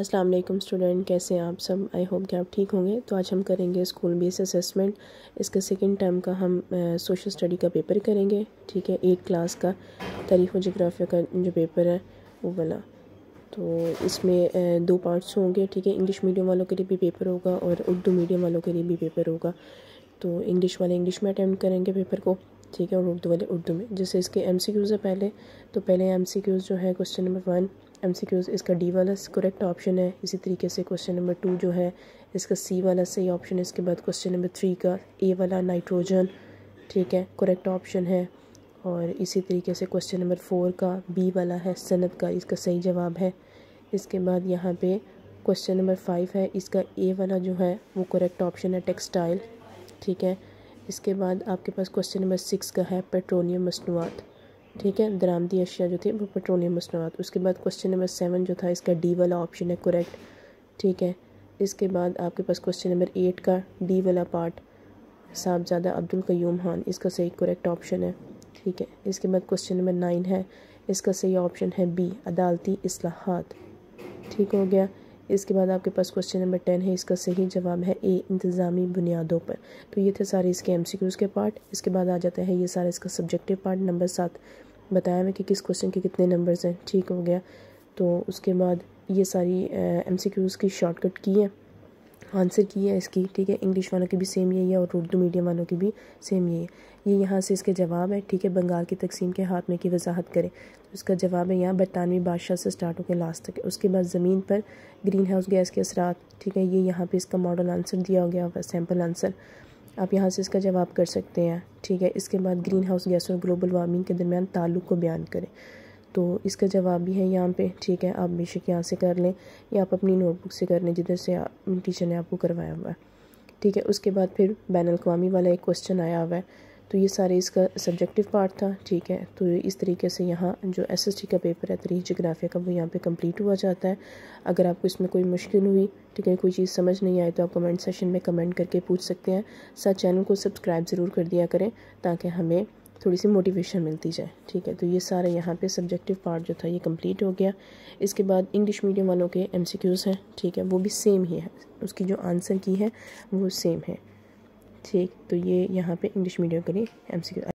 अस्सलाम वालेकुम स्टूडेंट कैसे हैं आप सब आई होप कि आप ठीक होंगे तो आज हम करेंगे स्कूल बेस असेसमेंट इसके सेकंड टर्म का हम सोशल स्टडी का पेपर करेंगे ठीक है एट क्लास का तारीख जोग्राफिया का जो पेपर है वो वाला तो इसमें दो पार्ट्स होंगे ठीक है इंग्लिश मीडियम वालों के लिए भी पेपर होगा और उर्दू मीडियम वालों के लिए भी पेपर होगा तो इंग्लिश वाले इंग्लिश में अटैम्प्ट करेंगे पेपर को ठीक है और उर्दू वाले उर्दू में जैसे इसके एम सी क्यूज़ है पहले तो पहले एम सी क्यूज़ जो है question number one M C Qs इसका डी वाला करेक्ट ऑप्शन है इसी तरीके से क्वेश्चन नंबर टू जो है इसका सी वाला सही ऑप्शन है इसके बाद क्वेश्चन नंबर थ्री का ए वाला नाइट्रोजन ठीक है करेक्ट ऑप्शन है और इसी तरीके से क्वेश्चन नंबर फोर का बी वाला है सनत का इसका सही जवाब है इसके बाद यहाँ पे क्वेश्चन नंबर फाइव है इसका ए वाला जो है वो करेक्ट ऑप्शन है टेक्सटाइल ठीक है इसके बाद आपके पास क्वेश्चन नंबर सिक्स का है पेट्रोलियम मसनूआत ठीक है दरामदी अशिया जो थी वो पेट्रोलियम मसनवाद उसके बाद क्वेश्चन नंबर सेवन जो था इसका डी वाला ऑप्शन है करेक्ट ठीक है इसके बाद आपके पास क्वेश्चन नंबर एट का डी वाला पार्ट साहबजादा अब्दुल कयूम खान इसका सही करेक्ट ऑप्शन है ठीक है इसके बाद क्वेश्चन नंबर नाइन है इसका सही ऑप्शन है बी अदालती असलाहत ठीक हो गया इसके बाद आपके पास क्वेश्चन नंबर टेन है इसका सही जवाब है ए इंतज़ामी बुनियादों पर तो ये थे सारे इसके एम के पार्ट इसके बाद आ जाता है ये सारा इसका सब्जेक्टिव पार्ट नंबर सात बताया मैं कि किस क्वेश्चन के कितने नंबर्स हैं ठीक हो गया तो उसके बाद ये सारी एम की शॉर्टकट की है आंसर की है इसकी ठीक है इंग्लिश वालों की भी सेम यही है और उर्दू मीडियम वालों की भी सेम यही है ये यहाँ से इसके जवाब है ठीक है बंगाल की तकसीम के हाथ में की वजाहत करें तो इसका जवाब है यहाँ बरतानवी बादशाह से स्टार्ट होकर लास्ट तक उसके बाद ज़मीन पर ग्रीन हाउस गैस के असरा ठीक है ये यहाँ पर इसका मॉडल आंसर दिया हो गया सैम्पल आंसर आप यहाँ से इसका जवाब कर सकते हैं ठीक है इसके बाद ग्रीन हाउस गैस और ग्लोबल वार्मिंग के दरमियान ताल्लुक को बयान करें तो इसका जवाब भी है यहाँ पे ठीक है आप बेशक यहाँ से कर लें या आप अपनी नोटबुक से कर लें जिधर से टीचर ने आपको करवाया हुआ है ठीक है उसके बाद फिर बैन अवी वाला एक क्वेश्चन आया हुआ है तो ये सारे इसका सब्जेक्टिव पार्ट था ठीक है तो इस तरीके से यहाँ जो एसएसटी का पेपर है तरी जोग्राफिया का वो यहाँ पे कंप्लीट हुआ जाता है अगर आपको इसमें कोई मुश्किल हुई ठीक है कोई चीज़ समझ नहीं आई तो आप कमेंट सेशन में कमेंट करके पूछ सकते हैं साथ चैनल को सब्सक्राइब ज़रूर कर दिया करें ताकि हमें थोड़ी सी मोटिवेशन मिलती जाए ठीक है तो ये सारे यहाँ पे सब्जेक्टिव पार्ट जो था ये कंप्लीट हो गया इसके बाद इंग्लिश मीडियम वालों के एमसीक्यूज़ हैं ठीक है वो भी सेम ही है उसकी जो आंसर की है वो सेम है ठीक तो ये यहाँ पे इंग्लिश मीडियम के लिए क्यू